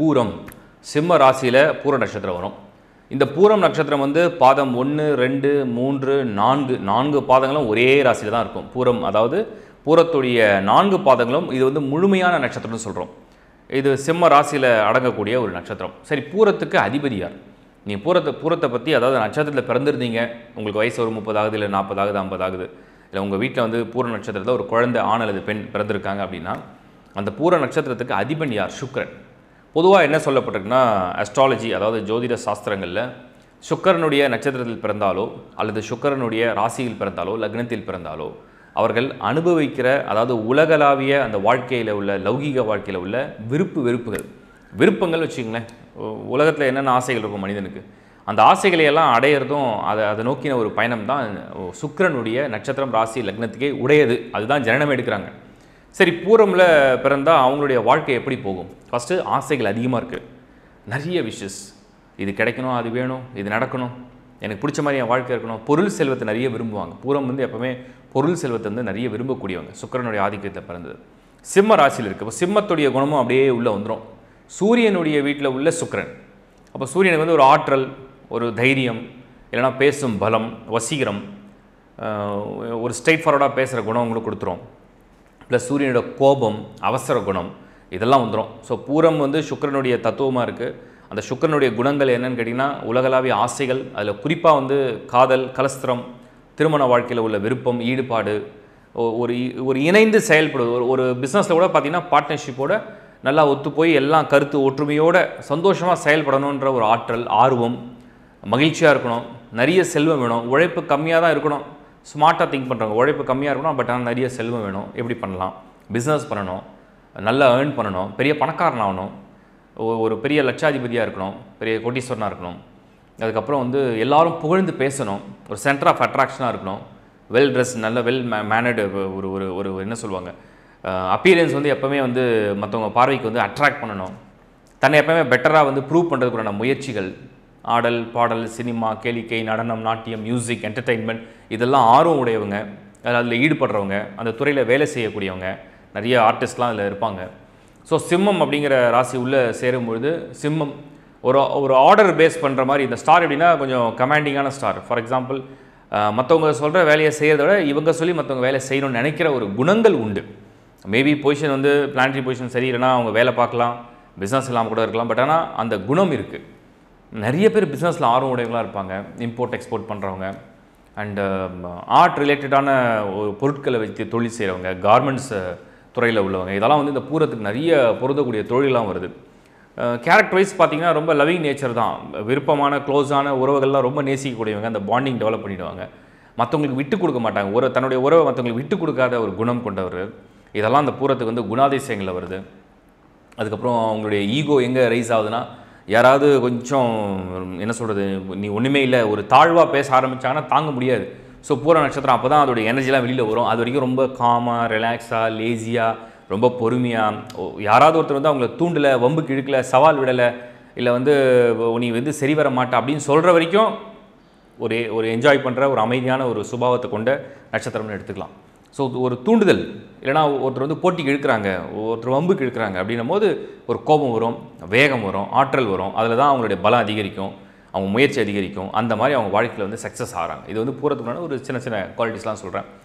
பூரம் சிம்ம ராசியில் பூர நட்சத்திரம் வரும் இந்த பூரம் நட்சத்திரம் வந்து பாதம் ஒன்று ரெண்டு மூன்று நான்கு நான்கு பாதங்களும் ஒரே ராசியில் தான் இருக்கும் பூரம் அதாவது பூரத்துடைய நான்கு பாதங்களும் இது வந்து முழுமையான நட்சத்திரம்னு சொல்கிறோம் இது சிம்ம ராசியில் அடங்கக்கூடிய ஒரு நட்சத்திரம் சரி பூரத்துக்கு அதிபதி யார் நீங்கள் பூரத்தை பூரத்தை பற்றி அதாவது நட்சத்திரத்தில் பிறந்திருந்தீங்க உங்களுக்கு வயசு ஒரு முப்பது ஆகுது இல்லை நாற்பது ஆகுது ஐம்பது ஆகுது இல்லை உங்கள் வீட்டில் வந்து பூர நட்சத்திரத்தில் ஒரு குழந்தை ஆண் அல்லது பெண் பிறந்திருக்காங்க அப்படின்னா அந்த பூர நட்சத்திரத்துக்கு அதிபன் யார் சுக்ரன் பொதுவாக என்ன சொல்லப்பட்டிருக்குன்னா அஸ்ட்ராலஜி அதாவது ஜோதிட சாஸ்திரங்களில் சுக்கரனுடைய நட்சத்திரத்தில் பிறந்தாலோ அல்லது சுக்கரனுடைய ராசியில் பிறந்தாலோ லக்னத்தில் பிறந்தாலோ அவர்கள் அனுபவிக்கிற அதாவது உலகளாவிய அந்த வாழ்க்கையில் உள்ள லௌகீக வாழ்க்கையில் உள்ள விருப்பு வெறுப்புகள் விருப்பங்கள் வச்சுங்களேன் உலகத்தில் என்னென்ன ஆசைகள் இருக்கும் மனிதனுக்கு அந்த ஆசைகளையெல்லாம் அடையிறதும் அதை அதை நோக்கின ஒரு பயணம் தான் சுக்கரனுடைய நட்சத்திரம் ராசி லக்னத்துக்கே உடையது அதுதான் ஜனனம் எடுக்கிறாங்க சரி பூரமில் பிறந்தால் அவங்களுடைய வாழ்க்கை எப்படி போகும் ஃபஸ்ட்டு ஆசைகள் அதிகமாக இருக்குது நிறைய விஷஸ் இது கிடைக்கணும் அது வேணும் இது நடக்கணும் எனக்கு பிடிச்ச மாதிரி என் வாழ்க்கை இருக்கணும் பொருள் செல்வத்தை நிறைய விரும்புவாங்க பூரம் வந்து எப்போவுமே பொருள் செல்வத்தை வந்து நிறைய விரும்பக்கூடியவங்க சுக்கரனுடைய ஆதிக்கத்தை பிறந்தது சிம்ம ராசியில் இருக்குது இப்போ சிம்மத்துடைய குணமும் அப்படியே உள்ளே வந்துடும் சூரியனுடைய வீட்டில் உள்ள சுக்கரன் அப்போ சூரியனுக்கு வந்து ஒரு ஆற்றல் ஒரு தைரியம் இல்லைனா பேசும் பலம் வசீகரம் ஒரு ஸ்ட்ரைட் ஃபார்வர்டாக பேசுகிற குணம் உங்களுக்கு கொடுத்துரும் ப்ளஸ் சூரியனோட கோபம் அவசர குணம் இதெல்லாம் வந்துடும் ஸோ பூரம் வந்து சுக்கரனுடைய தத்துவமாக இருக்குது அந்த சுக்கரனுடைய குணங்கள் என்னென்னு கேட்டிங்கன்னா உலகளாவிய ஆசைகள் அதில் குறிப்பாக வந்து காதல் கலஸ்திரம் திருமண வாழ்க்கையில் உள்ள விருப்பம் ஈடுபாடு ஒரு ஒரு இணைந்து செயல்படுவது ஒரு ஒரு பிஸ்னஸில் கூட பார்த்திங்கன்னா பார்ட்னர்ஷிப்போட நல்லா ஒத்து போய் எல்லாம் கருத்து ஒற்றுமையோடு சந்தோஷமாக செயல்படணுன்ற ஒரு ஆற்றல் ஆர்வம் மகிழ்ச்சியாக இருக்கணும் நிறைய செல்வம் வேணும் உழைப்பு கம்மியாக தான் இருக்கணும் ஸ்மார்ட்டாக திங்க் பண்ணுறவங்க உழைப்பு கம்மியாக இருக்கணும் பட் ஆனால் நிறைய செல்வம் வேணும் எப்படி பண்ணலாம் பிஸ்னஸ் பண்ணணும் நல்லா ஏர்ன் பண்ணணும் பெரிய பணக்காரன் ஆகணும் ஒரு பெரிய லட்சாதிபதியாக இருக்கணும் பெரிய கோட்டீஸ்வரனாக இருக்கணும் அதுக்கப்புறம் வந்து எல்லோரும் புகழ்ந்து பேசணும் ஒரு சென்டர் ஆஃப் அட்ராக்ஷனாக இருக்கணும் வெல் ட்ரெஸ் நல்ல வெல் மே மேனர்டு ஒரு ஒரு ஒரு என்ன சொல்லுவாங்க அப்பியரன்ஸ் வந்து எப்போவுமே வந்து மற்றவங்க பார்வைக்கு வந்து அட்ராக்ட் பண்ணணும் தன்னை எப்போவுமே பெட்டராக வந்து ப்ரூவ் பண்ணுறதுக்குறான முயற்சிகள் ஆடல் பாடல் சினிமா கேளிக்கை நடனம் நாட்டியம் மியூசிக் என்டர்டெயின்மெண்ட் இதெல்லாம் ஆர்வம் உடையவங்க அதில் ஈடுபடுறவங்க அந்த துறையில் வேலை செய்யக்கூடியவங்க நிறைய ஆர்டிஸ்ட்லாம் அதில் இருப்பாங்க ஸோ சிம்மம் அப்படிங்கிற ராசி உள்ளே சேரும்பொழுது சிம்மம் ஒரு ஒரு ஆர்டர் பேஸ் பண்ணுற மாதிரி இந்த ஸ்டார் எப்படின்னா கொஞ்சம் கமாண்டிங்கான ஸ்டார் ஃபார் எக்ஸாம்பிள் மற்றவங்க சொல்கிற வேலையை செய்கிறத விட இவங்க சொல்லி மற்றவங்க வேலை செய்யணும்னு நினைக்கிற ஒரு குணங்கள் உண்டு மேபி பொசிஷன் வந்து பிளானட்ரி பொசிஷன் சரி இல்லைனா அவங்க வேலை பார்க்கலாம் பிஸ்னஸ் இல்லாமல் கூட இருக்கலாம் பட் ஆனால் அந்த குணம் இருக்குது நிறைய பேர் பிஸ்னஸில் ஆர்வம் உடையவங்களாக இருப்பாங்க இம்போர்ட் எக்ஸ்போர்ட் பண்ணுறவங்க அண்டு ஆர்ட் ரிலேட்டடான பொருட்களை வைத்து தொழில் செய்கிறவங்க கார்மெண்ட்ஸ் துறையில் உள்ளவங்க இதெல்லாம் வந்து இந்த பூரத்துக்கு நிறைய பொருந்தக்கூடிய தொழிலாம் வருது கேரக்டர் வைஸ் பார்த்திங்கன்னா ரொம்ப லவ்விங் நேச்சர் தான் விருப்பமான க்ளோஸான உறவுகள்லாம் ரொம்ப நேசிக்கக்கூடியவங்க அந்த பாண்டிங் டெவலப் பண்ணிவிடுவாங்க மற்றவங்களுக்கு விட்டு கொடுக்க மாட்டாங்க ஒரு தன்னுடைய உறவை மற்றவங்களுக்கு விட்டு கொடுக்காத ஒரு குணம் கொண்டவர் இதெல்லாம் அந்த பூரத்துக்கு வந்து குணாதிசயங்களில் வருது அதுக்கப்புறம் அவங்களுடைய ஈகோ எங்கே ரைஸ் ஆகுதுன்னா யாராவது கொஞ்சம் என்ன சொல்கிறது நீ ஒன்றுமே இல்லை ஒரு தாழ்வாக பேச ஆரம்பித்தாங்கன்னா தாங்க முடியாது ஸோ பூர நட்சத்திரம் அப்போ தான் அதோடய எனர்ஜிலாம் வெளியில் வரும் அது வரைக்கும் ரொம்ப காமாக ரிலாக்ஸாக லேசியாக ரொம்ப பொறுமையாக யாராவது ஒருத்தர் வந்து அவங்கள தூண்டலை வம்பு கிழக்கலை சவால் விடலை இல்லை வந்து நீ வந்து சரி வர மாட்டா அப்படின்னு சொல்கிற வரைக்கும் ஒரு ஒரு என்ஜாய் பண்ணுற ஒரு அமைதியான ஒரு சுபாவத்தை கொண்ட நட்சத்திரம்னு எடுத்துக்கலாம் ஸோ ஒரு தூண்டுதல் இல்லைனா ஒருத்தர் வந்து போட்டிக்கு இழுக்கிறாங்க ஒருத்தர் வம்புக்கு இழுக்கிறாங்க அப்படின்னும் போது ஒரு கோபம் வரும் வேகம் வரும் ஆற்றல் வரும் அதில் தான் அவங்களுடைய பலம் அதிகரிக்கும் அவங்க முயற்சி அதிகரிக்கும் அந்த மாதிரி அவங்க வாழ்க்கையில் வந்து சக்ஸஸ் ஆகிறாங்க இது வந்து போகிறதுக்குள்ளான ஒரு சின்ன சின்ன குவாலிட்டிஸ்லாம் சொல்கிறேன்